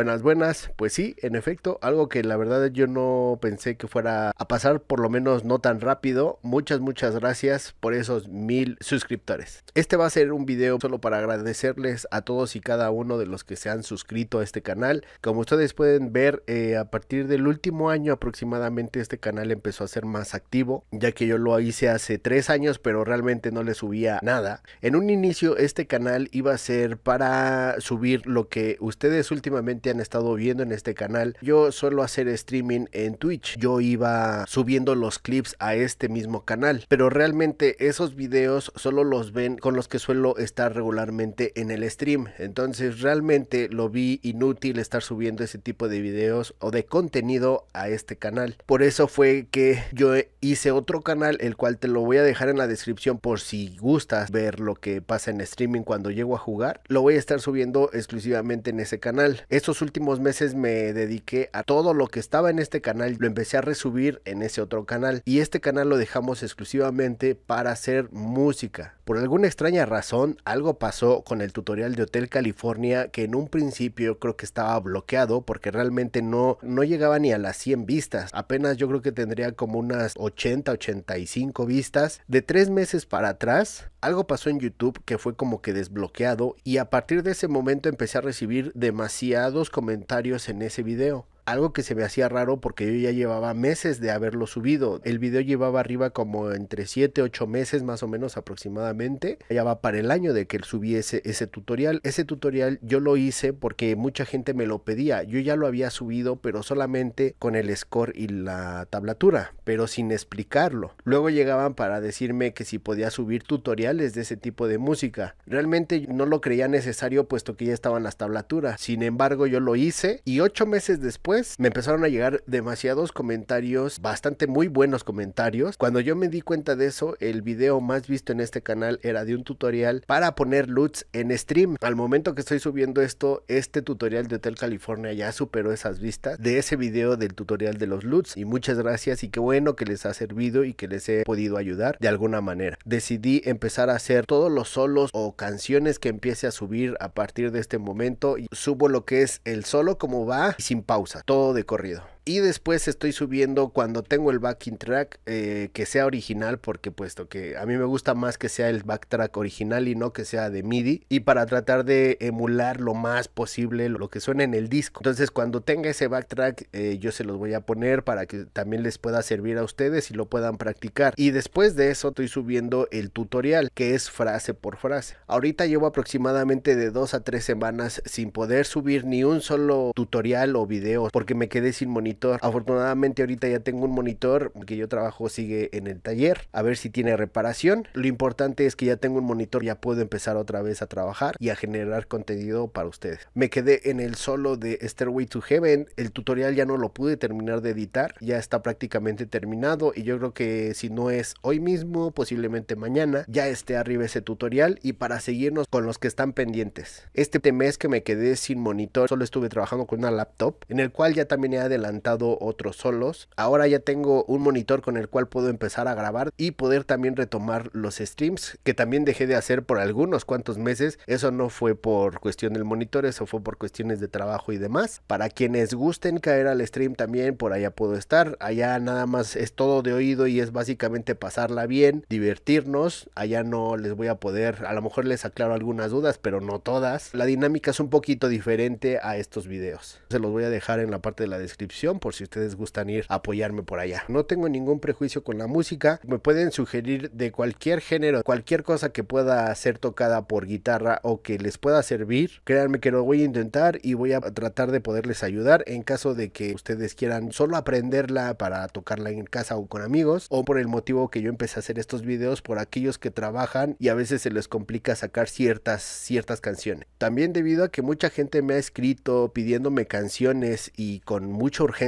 Buenas, buenas. Pues sí, en efecto, algo que la verdad yo no pensé que fuera a pasar, por lo menos no tan rápido. Muchas, muchas gracias por esos mil suscriptores. Este va a ser un video solo para agradecerles a todos y cada uno de los que se han suscrito a este canal. Como ustedes pueden ver, eh, a partir del último año aproximadamente este canal empezó a ser más activo, ya que yo lo hice hace tres años, pero realmente no le subía nada. En un inicio este canal iba a ser para subir lo que ustedes últimamente han estado viendo en este canal, yo suelo hacer streaming en Twitch. Yo iba subiendo los clips a este mismo canal, pero realmente esos videos solo los ven con los que suelo estar regularmente en el stream. Entonces realmente lo vi inútil estar subiendo ese tipo de videos o de contenido a este canal. Por eso fue que yo hice otro canal, el cual te lo voy a dejar en la descripción por si gustas ver lo que pasa en streaming cuando llego a jugar. Lo voy a estar subiendo exclusivamente en ese canal últimos meses me dediqué a todo lo que estaba en este canal, lo empecé a resubir en ese otro canal y este canal lo dejamos exclusivamente para hacer música. Por alguna extraña razón, algo pasó con el tutorial de Hotel California que en un principio creo que estaba bloqueado porque realmente no, no llegaba ni a las 100 vistas. Apenas yo creo que tendría como unas 80, 85 vistas. De tres meses para atrás algo pasó en YouTube que fue como que desbloqueado y a partir de ese momento empecé a recibir demasiados comentarios en ese video. Algo que se me hacía raro porque yo ya llevaba meses de haberlo subido. El video llevaba arriba como entre 7, 8 meses más o menos aproximadamente. Ya va para el año de que él subiese ese tutorial. Ese tutorial yo lo hice porque mucha gente me lo pedía. Yo ya lo había subido pero solamente con el score y la tablatura, pero sin explicarlo. Luego llegaban para decirme que si podía subir tutoriales de ese tipo de música. Realmente no lo creía necesario puesto que ya estaban las tablaturas. Sin embargo yo lo hice y 8 meses después me empezaron a llegar demasiados comentarios, bastante muy buenos comentarios. Cuando yo me di cuenta de eso, el video más visto en este canal era de un tutorial para poner LUTs en stream. Al momento que estoy subiendo esto, este tutorial de Hotel California ya superó esas vistas de ese video del tutorial de los LUTs. Y muchas gracias y qué bueno que les ha servido y que les he podido ayudar de alguna manera. Decidí empezar a hacer todos los solos o canciones que empiece a subir a partir de este momento y subo lo que es el solo como va sin pausa todo de corrido y después estoy subiendo cuando tengo el backing track eh, que sea original porque puesto que a mí me gusta más que sea el backtrack original y no que sea de MIDI y para tratar de emular lo más posible lo que suena en el disco. Entonces cuando tenga ese backtrack eh, yo se los voy a poner para que también les pueda servir a ustedes y lo puedan practicar. Y después de eso estoy subiendo el tutorial que es frase por frase. Ahorita llevo aproximadamente de dos a tres semanas sin poder subir ni un solo tutorial o video porque me quedé sin monitoreo Afortunadamente ahorita ya tengo un monitor que yo trabajo sigue en el taller, a ver si tiene reparación. Lo importante es que ya tengo un monitor, ya puedo empezar otra vez a trabajar y a generar contenido para ustedes. Me quedé en el solo de Stairway to Heaven, el tutorial ya no lo pude terminar de editar, ya está prácticamente terminado y yo creo que si no es hoy mismo, posiblemente mañana, ya esté arriba ese tutorial y para seguirnos con los que están pendientes. Este mes que me quedé sin monitor, solo estuve trabajando con una laptop en el cual ya también he adelantado otros solos. Ahora ya tengo un monitor con el cual puedo empezar a grabar y poder también retomar los streams que también dejé de hacer por algunos cuantos meses. Eso no fue por cuestión del monitor, eso fue por cuestiones de trabajo y demás. Para quienes gusten caer al stream también, por allá puedo estar. Allá nada más es todo de oído y es básicamente pasarla bien, divertirnos. Allá no les voy a poder, a lo mejor les aclaro algunas dudas, pero no todas. La dinámica es un poquito diferente a estos videos. Se los voy a dejar en la parte de la descripción por si ustedes gustan ir a apoyarme por allá. No tengo ningún prejuicio con la música, me pueden sugerir de cualquier género, cualquier cosa que pueda ser tocada por guitarra o que les pueda servir. Créanme que lo voy a intentar y voy a tratar de poderles ayudar en caso de que ustedes quieran solo aprenderla para tocarla en casa o con amigos o por el motivo que yo empecé a hacer estos videos por aquellos que trabajan y a veces se les complica sacar ciertas ciertas canciones. También debido a que mucha gente me ha escrito pidiéndome canciones y con mucha urgencia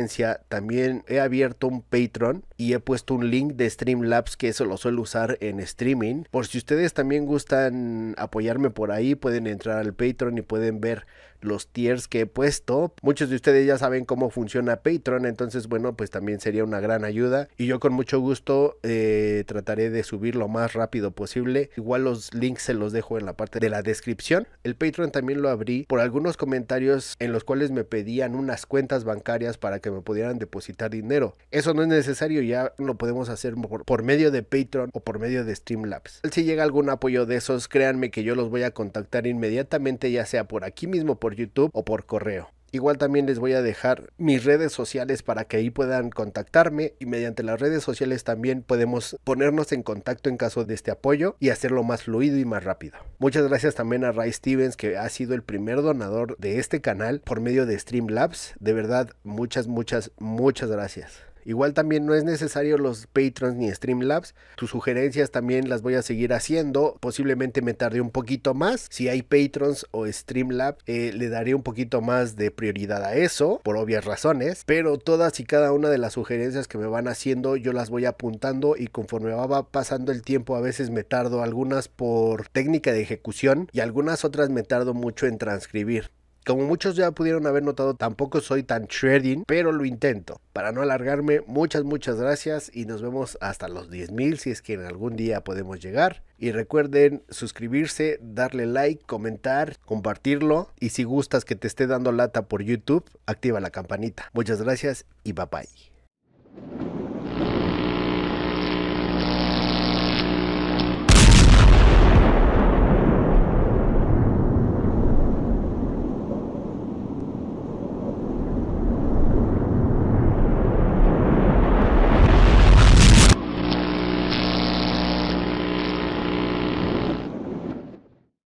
también he abierto un Patreon y he puesto un link de Streamlabs que eso lo suelo usar en streaming. Por si ustedes también gustan apoyarme por ahí, pueden entrar al Patreon y pueden ver los tiers que he puesto. Muchos de ustedes ya saben cómo funciona Patreon, entonces bueno, pues también sería una gran ayuda. Y yo con mucho gusto eh, trataré de subir lo más rápido posible. Igual los links se los dejo en la parte de la descripción. El Patreon también lo abrí por algunos comentarios en los cuales me pedían unas cuentas bancarias para que me pudieran depositar dinero. Eso no es necesario, ya lo podemos hacer por, medio de Patreon o por medio de Streamlabs. Si llega algún apoyo de esos, créanme que yo los voy a contactar inmediatamente, ya sea por aquí mismo, YouTube o por correo. Igual también les voy a dejar mis redes sociales para que ahí puedan contactarme y mediante las redes sociales también podemos ponernos en contacto en caso de este apoyo y hacerlo más fluido y más rápido. Muchas gracias también a Ray Stevens que ha sido el primer donador de este canal por medio de Streamlabs. De verdad, muchas, muchas, muchas gracias. Igual también no es necesario los Patrons ni Streamlabs. Tus sugerencias también las voy a seguir haciendo. Posiblemente me tarde un poquito más. Si hay Patrons o Streamlabs eh, le daré un poquito más de prioridad a eso, por obvias razones. Pero todas y cada una de las sugerencias que me van haciendo, yo las voy apuntando y conforme va pasando el tiempo, a veces me tardo algunas por técnica de ejecución y algunas otras me tardo mucho en transcribir. Como muchos ya pudieron haber notado, tampoco soy tan trading, pero lo intento. Para no alargarme, muchas, muchas gracias y nos vemos hasta los 10.000 si es que en algún día podemos llegar. Y recuerden suscribirse, darle like, comentar, compartirlo y si gustas que te esté dando lata por YouTube, activa la campanita. Muchas gracias y bye bye.